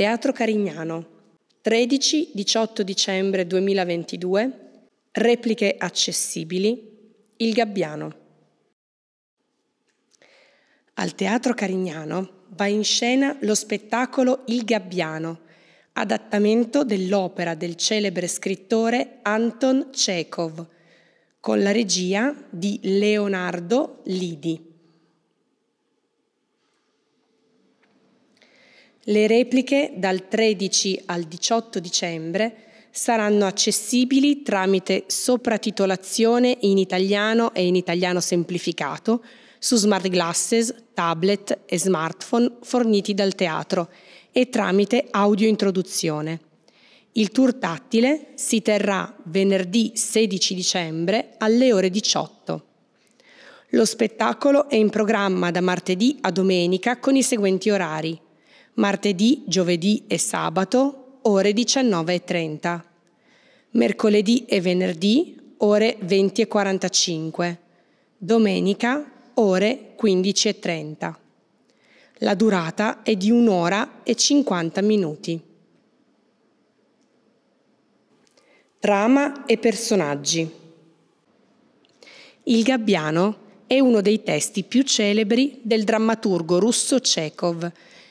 Teatro Carignano, 13-18 dicembre 2022, repliche accessibili, Il Gabbiano. Al Teatro Carignano va in scena lo spettacolo Il Gabbiano, adattamento dell'opera del celebre scrittore Anton Chekhov, con la regia di Leonardo Lidi. Le repliche dal 13 al 18 dicembre saranno accessibili tramite sopratitolazione in italiano e in italiano semplificato su smart glasses, tablet e smartphone forniti dal teatro e tramite audio introduzione. Il tour tattile si terrà venerdì 16 dicembre alle ore 18. Lo spettacolo è in programma da martedì a domenica con i seguenti orari martedì, giovedì e sabato ore 19.30, mercoledì e venerdì ore 20.45, domenica ore 15.30. La durata è di un'ora e 50 minuti. Trama e personaggi. Il gabbiano è uno dei testi più celebri del drammaturgo russo Chekhov,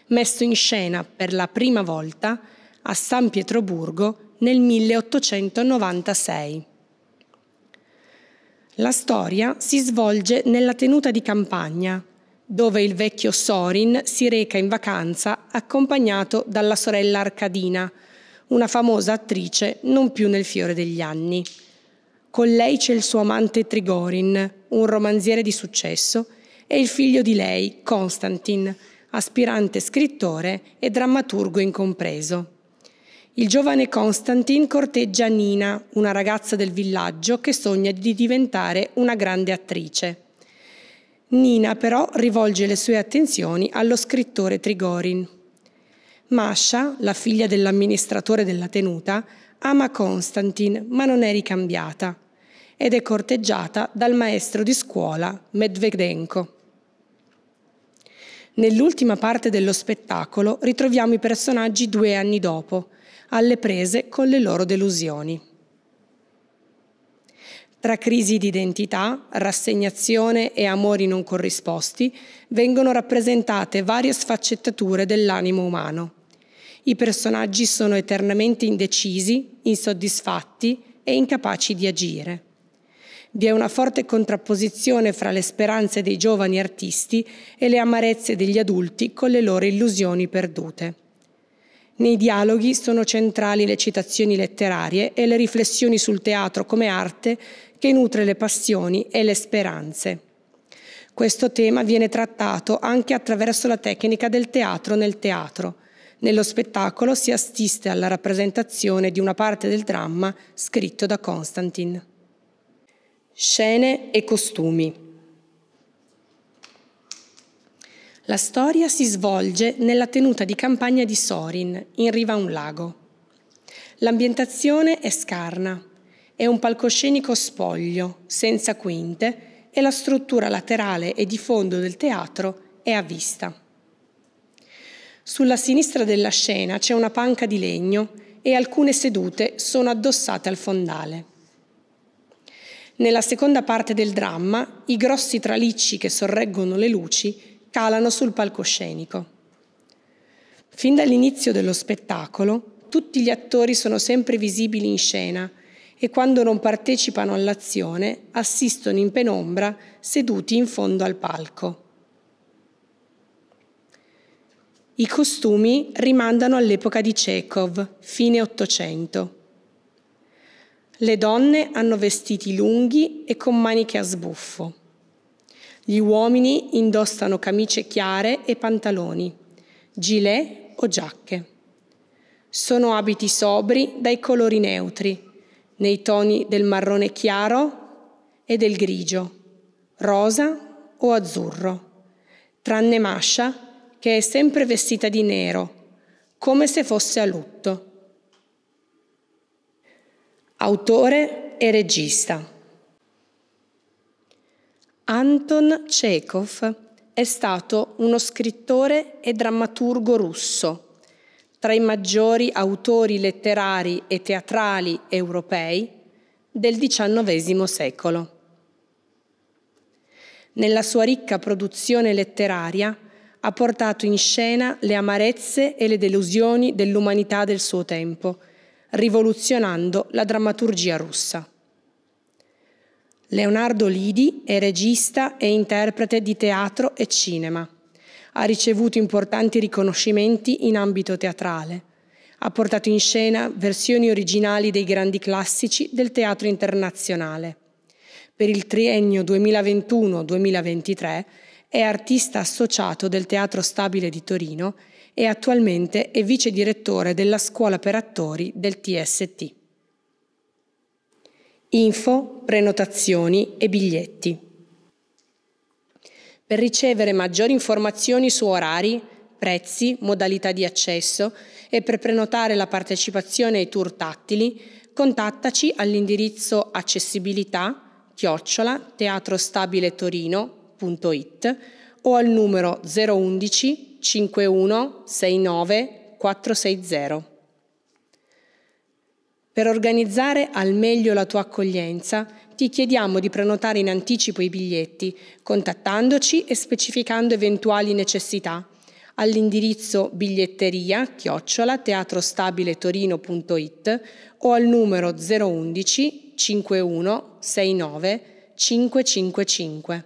messo in scena per la prima volta a San Pietroburgo nel 1896. La storia si svolge nella tenuta di campagna, dove il vecchio Sorin si reca in vacanza accompagnato dalla sorella Arcadina, una famosa attrice non più nel fiore degli anni. Con lei c'è il suo amante Trigorin, un romanziere di successo, e il figlio di lei, Konstantin, aspirante scrittore e drammaturgo incompreso. Il giovane Konstantin corteggia Nina, una ragazza del villaggio che sogna di diventare una grande attrice. Nina però rivolge le sue attenzioni allo scrittore Trigorin. Masha, la figlia dell'amministratore della tenuta, ama Konstantin ma non è ricambiata ed è corteggiata dal maestro di scuola Medvedenko. Nell'ultima parte dello spettacolo ritroviamo i personaggi due anni dopo, alle prese con le loro delusioni. Tra crisi di identità, rassegnazione e amori non corrisposti vengono rappresentate varie sfaccettature dell'animo umano. I personaggi sono eternamente indecisi, insoddisfatti e incapaci di agire vi è una forte contrapposizione fra le speranze dei giovani artisti e le amarezze degli adulti con le loro illusioni perdute. Nei dialoghi sono centrali le citazioni letterarie e le riflessioni sul teatro come arte che nutre le passioni e le speranze. Questo tema viene trattato anche attraverso la tecnica del teatro nel teatro. Nello spettacolo si assiste alla rappresentazione di una parte del dramma scritto da Constantin scene e costumi. La storia si svolge nella tenuta di campagna di Sorin, in riva a un lago. L'ambientazione è scarna, è un palcoscenico spoglio, senza quinte, e la struttura laterale e di fondo del teatro è a vista. Sulla sinistra della scena c'è una panca di legno e alcune sedute sono addossate al fondale. Nella seconda parte del dramma, i grossi tralicci che sorreggono le luci calano sul palcoscenico. Fin dall'inizio dello spettacolo, tutti gli attori sono sempre visibili in scena e quando non partecipano all'azione assistono in penombra seduti in fondo al palco. I costumi rimandano all'epoca di Chekhov, fine Ottocento. Le donne hanno vestiti lunghi e con maniche a sbuffo. Gli uomini indossano camicie chiare e pantaloni, gilet o giacche. Sono abiti sobri dai colori neutri, nei toni del marrone chiaro e del grigio, rosa o azzurro, tranne Masha che è sempre vestita di nero, come se fosse a lutto autore e regista. Anton Chekhov è stato uno scrittore e drammaturgo russo, tra i maggiori autori letterari e teatrali europei del XIX secolo. Nella sua ricca produzione letteraria ha portato in scena le amarezze e le delusioni dell'umanità del suo tempo – rivoluzionando la drammaturgia russa. Leonardo Lidi è regista e interprete di teatro e cinema. Ha ricevuto importanti riconoscimenti in ambito teatrale. Ha portato in scena versioni originali dei grandi classici del teatro internazionale. Per il triennio 2021-2023 è artista associato del Teatro Stabile di Torino e attualmente è vice direttore della Scuola per Attori del TST. Info, prenotazioni e biglietti. Per ricevere maggiori informazioni su orari, prezzi, modalità di accesso e per prenotare la partecipazione ai tour tattili, contattaci all'indirizzo accessibilità chiocciola teatrostabiletorino.com www.radioradioradio.it o al numero 011 51 69 460. Per organizzare al meglio la tua accoglienza, ti chiediamo di prenotare in anticipo i biglietti, contattandoci e specificando eventuali necessità all'indirizzo biglietteria chiocciola teatrostabiletorino.it o al numero 011 51 69 555.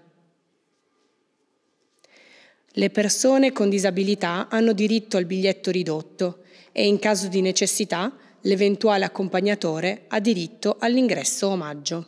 Le persone con disabilità hanno diritto al biglietto ridotto e in caso di necessità l'eventuale accompagnatore ha diritto all'ingresso omaggio.